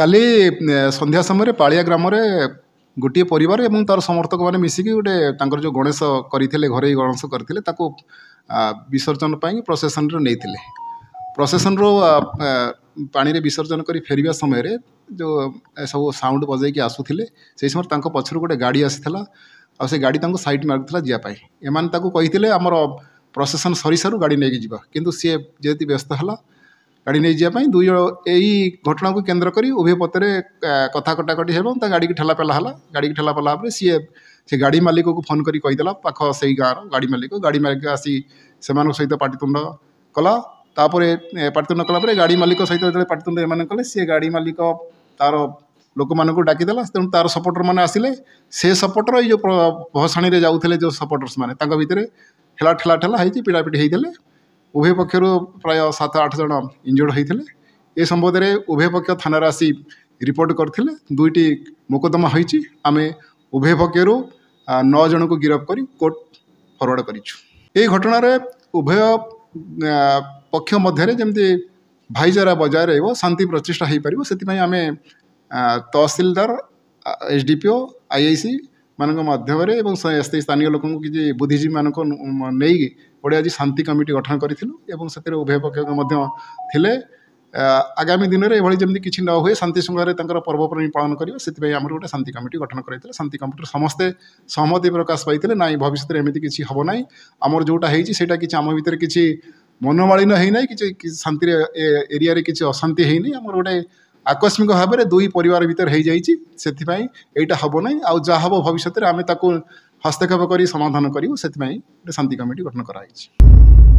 काली संध्या समय रे पाया ग्राम से गोटे पर समर्थक मैंने मिसिकी गोटे जो गणेश करते घर गणेश करते विसर्जन प्रसेसन रे नहीं प्रसेसन रो पानी रे विसर्जन कर फेर समय रे जो सब साउंड बजे कि आसुले से समय पचर गोटे गाड़ी आसी आ गाड़ी तक सैट मार्ला जापाई एम कही आमर प्रसेसन सरी सर गाड़ी नहीं कि सी जी व्यस्त है ଗାଡ଼ି ନେଇଯିବା ପାଇଁ ଦୁଇ ଜଣ ଏହି ଘଟଣାକୁ କେନ୍ଦ୍ର କରି ଉଭୟ ପତରେ କଥା କଟାକଟି ହେବ ତା ଗାଡ଼ିକି ଠେଲାପେଲା ହେଲା ଗାଡ଼ିକି ଠେଲାପେଲା ପରେ ସିଏ ସେ ଗାଡ଼ି ମାଲିକକୁ ଫୋନ୍ କରି କହିଦେଲା ପାଖ ସେଇ ଗାଁର ଗାଡ଼ି ମାଲିକ ଗାଡ଼ି ମାଲିକ ଆସି ସେମାନଙ୍କ ସହିତ ପାଟିତୁଣ୍ଡ କଲା ତାପରେ ପାଟିତୁଣ୍ଡ କଲା ପରେ ଗାଡ଼ି ମାଲିକ ସହିତ ଯେତେବେଳେ ପାଟିତୁଣ୍ଡ ଏମାନେ କଲେ ସିଏ ଗାଡ଼ି ମାଲିକ ତାର ଲୋକମାନଙ୍କୁ ଡାକିଦେଲା ତେଣୁ ତାର ସପୋର୍ଟର୍ମାନେ ଆସିଲେ ସେ ସପୋର୍ଟର୍ ଏଇ ଯେଉଁ ଭସାଣିରେ ଯାଉଥିଲେ ଯେଉଁ ସପୋର୍ଟର୍ସମାନେ ତାଙ୍କ ଭିତରେ ଠେଲା ଠେଲା ଠେଲା ହେଇଛି ପିଡ଼ାପିଡ଼ି ହେଇଥିଲେ ଉଭୟ ପକ୍ଷରୁ ପ୍ରାୟ ସାତ ଆଠ ଜଣ ଇଞ୍ଜୋର୍ଡ଼ ହୋଇଥିଲେ ଏ ସମ୍ବନ୍ଧରେ ଉଭୟ ପକ୍ଷ ଥାନାରେ ଆସି ରିପୋର୍ଟ କରିଥିଲେ ଦୁଇଟି ମୋକଦ୍ଦମା ହୋଇଛି ଆମେ ଉଭୟ ପକ୍ଷରୁ ନଅ ଜଣଙ୍କୁ ଗିରଫ କରି କୋର୍ଟ ଫରୱାର୍ଡ଼ କରିଛୁ ଏହି ଘଟଣାରେ ଉଭୟ ପକ୍ଷ ମଧ୍ୟରେ ଯେମିତି ଭାଇଚାରା ବଜାୟ ରହିବ ଶାନ୍ତି ପ୍ରତିଷ୍ଠା ହୋଇପାରିବ ସେଥିପାଇଁ ଆମେ tehsildar S D P O I I C ମାନଙ୍କ ମାଧ୍ୟମରେ ଏବଂ ସ୍ଥାନୀୟ ଲୋକଙ୍କୁ କିଛି ବୁଦ୍ଧିଜୀବୀମାନଙ୍କୁ ନେଇ ଗୋଟେ ଆଜି ଶାନ୍ତି କମିଟି ଗଠନ କରିଥିଲୁ ଏବଂ ସେଥିରେ ଉଭୟ ପକ୍ଷଙ୍କ ମଧ୍ୟ ଥିଲେ ଆଗାମୀ ଦିନରେ ଏଭଳି ଯେମିତି କିଛି ନ ହୁଏ ଶାନ୍ତି ଶୃଙ୍ଖଳାରେ ତାଙ୍କର ପର୍ବପର୍ବାଣି ପାଳନ କରିବେ ସେଥିପାଇଁ ଆମର ଗୋଟେ ଶାନ୍ତି କମିଟି ଗଠନ କରିଥିଲେ ଶାନ୍ତି କମିଟିରେ ସମସ୍ତେ ସହମତି ପ୍ରକାଶ ପାଇଥିଲେ ନାଇଁ ଭବିଷ୍ୟତରେ ଏମିତି କିଛି ହେବ ନାହିଁ ଆମର ଯେଉଁଟା ହେଇଛି ସେଇଟା କିଛି ଆମ ଭିତରେ କିଛି ମନମାଳିନ ହେଇନାହିଁ କିଛି ଶାନ୍ତିରେ ଏରିଆରେ କିଛି ଅଶାନ୍ତି ହେଇନି ଆମର ଗୋଟେ আকস্মিক ভাবে দুই পরিবার ভিতরে হয়ে যাই সেপাই এইটা হব না আর যা হব ভবিষ্যতের আমি তাকে হস্তক্ষেপ করে সমাধান করবু সেপাই শান্তি কমিটি গঠন করা হয়েছে